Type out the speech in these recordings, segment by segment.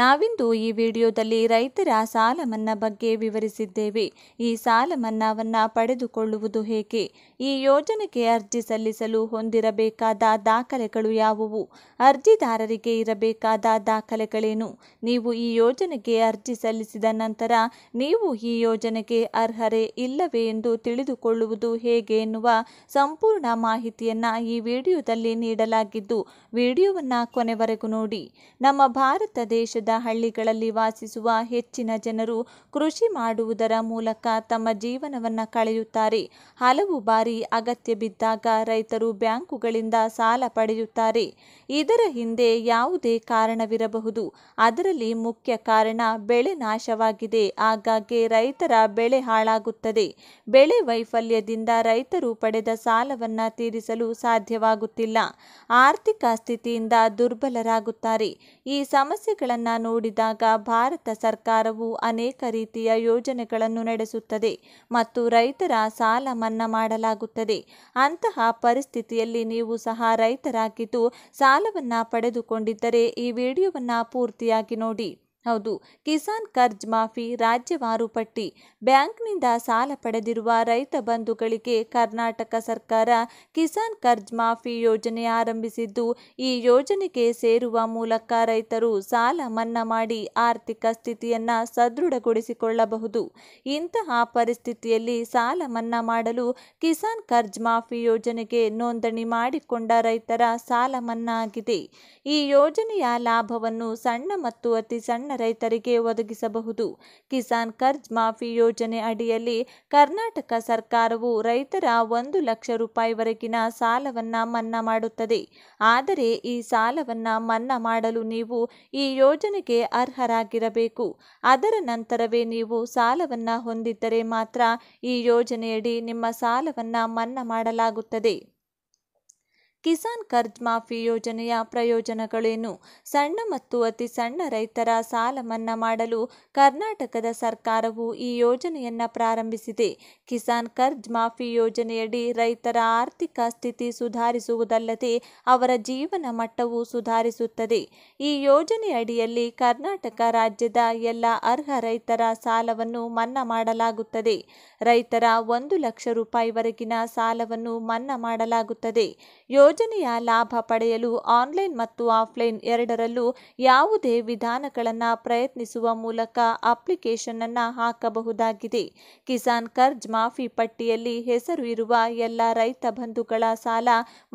ನಾವಿಂದು ಈ ವಿಡಿಯೋದಲ್ಲಿ ರೈತರ ಸಾಲ ಮನ್ನಾ ಬಗ್ಗೆ ವಿವರಿಸಿದ್ದೇವೆ ಈ ಸಾಲ ಮನ್ನಾವನ್ನು ಪಡೆದುಕೊಳ್ಳುವುದು ಹೇಗೆ ಈ ಯೋಜನೆಗೆ ಅರ್ಜಿ ಸಲ್ಲಿಸಲು ಹೊಂದಿರಬೇಕಾದ ದಾಖಲೆಗಳು ಯಾವುವು ಅರ್ಜಿದಾರರಿಗೆ ಇರಬೇಕಾದ ದಾಖಲೆಗಳೇನು ನೀವು ಈ ಯೋಜನೆಗೆ ಅರ್ಜಿ ಸಲ್ಲಿಸಿದ ನಂತರ ನೀವು ಈ ಯೋಜನೆಗೆ ಅರ್ಹರೇ ಇಲ್ಲವೇ ಎಂದು ತಿಳಿದುಕೊಳ್ಳುವುದು ಹೇಗೆ ಎನ್ನುವ ಸಂಪೂರ್ಣ ಮಾಹಿತಿಯನ್ನು ಈ ವಿಡಿಯೋದಲ್ಲಿ ನೀಡಲಾಗಿದ್ದು ವಿಡಿಯೋವನ್ನು ಕೊನೆವರೆಗೂ ನೋಡಿ ನಮ್ಮ ಭಾರತ ದೇಶದ ಹಳ್ಳಿಗಳಲ್ಲಿ ವಾಸಿಸುವ ಹೆಚ್ಚಿನ ಜನರು ಕೃಷಿ ಮಾಡುವುದರ ಮೂಲಕ ತಮ್ಮ ಜೀವನವನ್ನು ಕಳೆಯುತ್ತಾರೆ ಹಲವು ಬಾರಿ ಅಗತ್ಯ ಬಿದ್ದಾಗ ರೈತರು ಬ್ಯಾಂಕುಗಳಿಂದ ಸಾಲ ಪಡೆಯುತ್ತಾರೆ ಇದರ ಹಿಂದೆ ಯಾವುದೇ ಕಾರಣವಿರಬಹುದು ಅದರಲ್ಲಿ ಮುಖ್ಯ ಕಾರಣ ಬೆಳೆ ನಾಶವಾಗಿದೆ ಆಗಾಗ್ಗೆ ರೈತರ ಬೆಳೆ ಹಾಳಾಗುತ್ತದೆ ಬೆಳೆ ವೈಫಲ್ಯದಿಂದ ರೈತರು ಪಡೆದ ಸಾಲವನ್ನು ತೀರಿಸಲು ಸಾಧ್ಯವಾಗುತ್ತಿಲ್ಲ ಆರ್ಥಿಕ ಸ್ಥಿತಿಯಿಂದ ದುರ್ಬಲರಾಗುತ್ತಾರೆ ಈ ಸಮಸ್ಯೆಗಳನ್ನು ನೋಡಿದಾಗ ಭಾರತ ಸರ್ಕಾರವು ಅನೇಕ ರೀತಿಯ ಯೋಜನೆಗಳನ್ನು ನಡೆಸುತ್ತದೆ ಮತ್ತು ರೈತರ ಸಾಲ ಮನ್ನಾ ಮಾಡಲಾಗುತ್ತದೆ ಅಂತಹ ಪರಿಸ್ಥಿತಿಯಲ್ಲಿ ನೀವು ಸಹ ರೈತರಾಗಿದ್ದು ಸಾಲವನ್ನು ಪಡೆದುಕೊಂಡಿದ್ದರೆ ಈ ವಿಡಿಯೋವನ್ನು ಪೂರ್ತಿಯಾಗಿ ನೋಡಿ ಹೌದು ಕಿಸಾನ್ ಕರ್ಜ್ ಮಾಫಿ ರಾಜ್ಯವಾರು ಪಟ್ಟಿ ಬ್ಯಾಂಕ್ನಿಂದ ಸಾಲ ಪಡೆದಿರುವ ರೈತ ಬಂಧುಗಳಿಗೆ ಕರ್ನಾಟಕ ಸರ್ಕಾರ ಕಿಸಾನ್ ಕರ್ಜ್ ಮಾಫಿ ಯೋಜನೆ ಆರಂಭಿಸಿದ್ದು ಈ ಯೋಜನೆಗೆ ಸೇರುವ ಮೂಲಕ ರೈತರು ಸಾಲ ಮನ್ನಾ ಮಾಡಿ ಆರ್ಥಿಕ ಸ್ಥಿತಿಯನ್ನು ಸದೃಢಗೊಳಿಸಿಕೊಳ್ಳಬಹುದು ಇಂತಹ ಪರಿಸ್ಥಿತಿಯಲ್ಲಿ ಸಾಲ ಮನ್ನಾ ಮಾಡಲು ಕಿಸಾನ್ ಕರ್ಜ್ ಮಾಫಿ ಯೋಜನೆಗೆ ನೋಂದಣಿ ಮಾಡಿಕೊಂಡ ರೈತರ ಸಾಲ ಮನ್ನಾ ಆಗಿದೆ ಈ ಯೋಜನೆಯ ಲಾಭವನ್ನು ಸಣ್ಣ ಮತ್ತು ಅತಿ ಸಣ್ಣ ರೈತರಿಗೆ ಒದಗಿಸಬಹುದು ಕಿಸಾನ್ ಕರ್ಜ್ ಮಾಫಿ ಯೋಜನೆ ಅಡಿಯಲ್ಲಿ ಕರ್ನಾಟಕ ಸರ್ಕಾರವು ರೈತರ ಒಂದು ಲಕ್ಷ ರೂಪಾಯಿವರೆಗಿನ ಸಾಲವನ್ನು ಮನ್ನಾ ಮಾಡುತ್ತದೆ ಆದರೆ ಈ ಸಾಲವನ್ನು ಮನ್ನಾ ಮಾಡಲು ನೀವು ಈ ಯೋಜನೆಗೆ ಅರ್ಹರಾಗಿರಬೇಕು ಅದರ ನಂತರವೇ ನೀವು ಸಾಲವನ್ನು ಹೊಂದಿದ್ದರೆ ಮಾತ್ರ ಈ ಯೋಜನೆಯಡಿ ನಿಮ್ಮ ಸಾಲವನ್ನು ಮನ್ನಾ ಮಾಡಲಾಗುತ್ತದೆ ಕಿಸಾನ್ ಕರ್ಜ್ ಮಾಫಿ ಯೋಜನೆಯ ಪ್ರಯೋಜನಗಳೇನು ಸಣ್ಣ ಮತ್ತು ಅತಿ ಸಣ್ಣ ರೈತರ ಸಾಲ ಮನ್ನಾ ಮಾಡಲು ಕರ್ನಾಟಕದ ಸರ್ಕಾರವು ಈ ಯೋಜನೆಯನ್ನು ಪ್ರಾರಂಭಿಸಿದೆ ಕಿಸಾನ್ ಕರ್ಜ್ ಮಾಫಿ ಯೋಜನೆಯಡಿ ರೈತರ ಆರ್ಥಿಕ ಸ್ಥಿತಿ ಸುಧಾರಿಸುವುದಲ್ಲದೆ ಅವರ ಜೀವನ ಮಟ್ಟವು ಸುಧಾರಿಸುತ್ತದೆ ಈ ಯೋಜನೆಯಡಿಯಲ್ಲಿ ಕರ್ನಾಟಕ ರಾಜ್ಯದ ಎಲ್ಲ ಅರ್ಹ ರೈತರ ಸಾಲವನ್ನು ಮನ್ನಾ ಮಾಡಲಾಗುತ್ತದೆ ರೈತರ ಒಂದು ಲಕ್ಷ ರೂಪಾಯಿವರೆಗಿನ ಸಾಲವನ್ನು ಮನ್ನಾ ಮಾಡಲಾಗುತ್ತದೆ ಯೋಜನೆ ಯೋಜನೆಯ ಲಾಭ ಪಡೆಯಲು ಆನ್ಲೈನ್ ಮತ್ತು ಆಫ್ಲೈನ್ ಎರಡರಲ್ಲೂ ಯಾವುದೇ ವಿಧಾನಗಳನ್ನು ಪ್ರಯತ್ನಿಸುವ ಮೂಲಕ ಅಪ್ಲಿಕೇಶನ್ ಅನ್ನು ಹಾಕಬಹುದಾಗಿದೆ ಕಿಸಾನ್ ಕರ್ಜ್ ಮಾಫಿ ಪಟ್ಟಿಯಲ್ಲಿ ಹೆಸರು ಇರುವ ಎಲ್ಲ ರೈತ ಬಂಧುಗಳ ಸಾಲ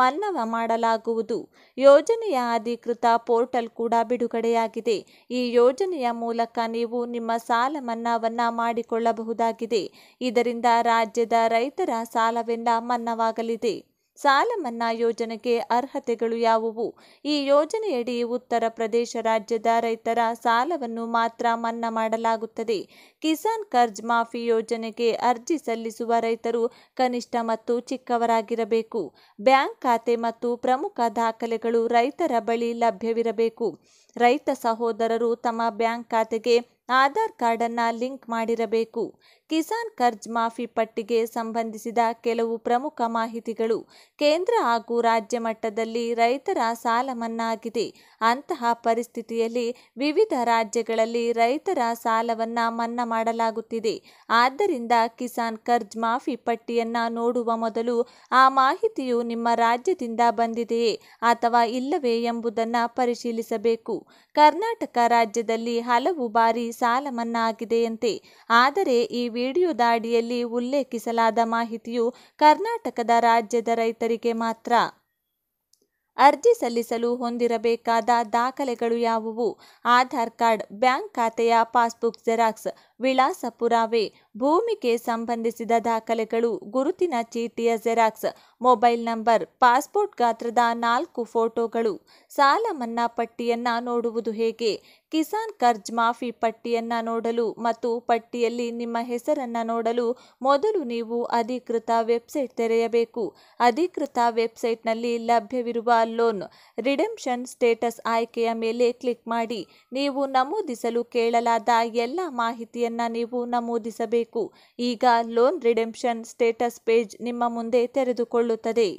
ಮನ್ನವ ಮಾಡಲಾಗುವುದು ಯೋಜನೆಯ ಅಧಿಕೃತ ಪೋರ್ಟಲ್ ಕೂಡ ಬಿಡುಗಡೆಯಾಗಿದೆ ಈ ಯೋಜನೆಯ ಮೂಲಕ ನೀವು ನಿಮ್ಮ ಸಾಲ ಮನ್ನಾವನ್ನ ಮಾಡಿಕೊಳ್ಳಬಹುದಾಗಿದೆ ಇದರಿಂದ ರಾಜ್ಯದ ರೈತರ ಸಾಲವೆಲ್ಲ ಮನ್ನವಾಗಲಿದೆ ಸಾಲ ಮನ್ನಾ ಯೋಜನೆಗೆ ಅರ್ಹತೆಗಳು ಯಾವುವು ಈ ಯೋಜನೆಯಡಿ ಉತ್ತರ ಪ್ರದೇಶ ರಾಜ್ಯದ ರೈತರ ಸಾಲವನ್ನು ಮಾತ್ರ ಮನ್ನಾ ಮಾಡಲಾಗುತ್ತದೆ ಕಿಸಾನ್ ಕರ್ಜ್ ಮಾಫಿ ಯೋಜನೆಗೆ ಅರ್ಜಿ ಸಲ್ಲಿಸುವ ರೈತರು ಕನಿಷ್ಠ ಮತ್ತು ಚಿಕ್ಕವರಾಗಿರಬೇಕು ಬ್ಯಾಂಕ್ ಖಾತೆ ಮತ್ತು ಪ್ರಮುಖ ದಾಖಲೆಗಳು ರೈತರ ಬಳಿ ಲಭ್ಯವಿರಬೇಕು ರೈತ ಸಹೋದರರು ತಮ್ಮ ಬ್ಯಾಂಕ್ ಖಾತೆಗೆ ಆಧಾರ್ ಕಾರ್ಡನ್ನು ಲಿಂಕ್ ಮಾಡಿರಬೇಕು ಕಿಸಾನ್ ಕರ್ಜ್ ಮಾಫಿ ಪಟ್ಟಿಗೆ ಸಂಬಂಧಿಸಿದ ಕೆಲವು ಪ್ರಮುಖ ಮಾಹಿತಿಗಳು ಕೇಂದ್ರ ಹಾಗೂ ರಾಜ್ಯ ಮಟ್ಟದಲ್ಲಿ ರೈತರ ಸಾಲ ಮನ್ನಾಗಿದೆ ಅಂತಹ ಪರಿಸ್ಥಿತಿಯಲ್ಲಿ ವಿವಿಧ ರಾಜ್ಯಗಳಲ್ಲಿ ರೈತರ ಸಾಲವನ್ನು ಮನ್ನಾ ಮಾಡಲಾಗುತ್ತಿದೆ ಆದ್ದರಿಂದ ಕಿಸಾನ್ ಕರ್ಜ್ ಮಾಫಿ ಪಟ್ಟಿಯನ್ನು ನೋಡುವ ಮೊದಲು ಆ ಮಾಹಿತಿಯು ನಿಮ್ಮ ರಾಜ್ಯದಿಂದ ಬಂದಿದೆಯೇ ಅಥವಾ ಇಲ್ಲವೇ ಎಂಬುದನ್ನು ಪರಿಶೀಲಿಸಬೇಕು ಕರ್ನಾಟಕ ರಾಜ್ಯದಲ್ಲಿ ಹಲವು ಬಾರಿ ಸಾಲ ಮನ್ನಾ ಆಗಿದೆಯಂತೆ ಆದರೆ ಈ ವಿಡಿಯೋ ದಾಡಿಯಲ್ಲಿ ಉಲ್ಲೇಖಿಸಲಾದ ಮಾಹಿತಿಯು ಕರ್ನಾಟಕದ ರಾಜ್ಯದ ರೈತರಿಗೆ ಮಾತ್ರ ಅರ್ಜಿ ಸಲ್ಲಿಸಲು ಹೊಂದಿರಬೇಕಾದ ದಾಖಲೆಗಳು ಯಾವುವು ಆಧಾರ್ ಕಾರ್ಡ್ ಬ್ಯಾಂಕ್ ಖಾತೆಯ ಪಾಸ್ಬುಕ್ ಜೆರಾಕ್ಸ್ ವಿಳಾಸ ಪುರಾವೆ ಭೂಮಿಗೆ ಸಂಬಂಧಿಸಿದ ದಾಖಲೆಗಳು ಗುರುತಿನ ಚೀಟಿಯ ಜೆರಾಕ್ಸ್ ಮೊಬೈಲ್ ನಂಬರ್ ಪಾಸ್ಪೋರ್ಟ್ ಗಾತ್ರದ ನಾಲ್ಕು ಫೋಟೋಗಳು ಸಾಲ ಮನ್ನಾ ಪಟ್ಟಿಯನ್ನು ನೋಡುವುದು ಹೇಗೆ ಕಿಸಾನ್ ಕರ್ಜ್ ಮಾಫಿ ಪಟ್ಟಿಯನ್ನು ನೋಡಲು ಮತ್ತು ಪಟ್ಟಿಯಲ್ಲಿ ನಿಮ್ಮ ಹೆಸರನ್ನು ನೋಡಲು ಮೊದಲು ನೀವು ಅಧಿಕೃತ ವೆಬ್ಸೈಟ್ ತೆರೆಯಬೇಕು ಅಧಿಕೃತ ವೆಬ್ಸೈಟ್ನಲ್ಲಿ ಲಭ್ಯವಿರುವ ಲೋನ್ ರಿಡೆಂಪ್ಷನ್ ಸ್ಟೇಟಸ್ ಆಯ್ಕೆಯ ಮೇಲೆ ಕ್ಲಿಕ್ ಮಾಡಿ ನೀವು ನಮೂದಿಸಲು ಕೇಳಲಾದ ಎಲ್ಲ ಮಾಹಿತಿಯನ್ನು ನೀವು ನಮೂದಿಸಬೇಕು ಈಗ ಲೋನ್ ರಿಡೆಂಪ್ಷನ್ ಸ್ಟೇಟಸ್ ಪೇಜ್ ನಿಮ್ಮ ಮುಂದೆ ತೆರೆದುಕೊಳ್ಳಿ ಕೊನೆಗೊಳ್ಳುತ್ತದೆ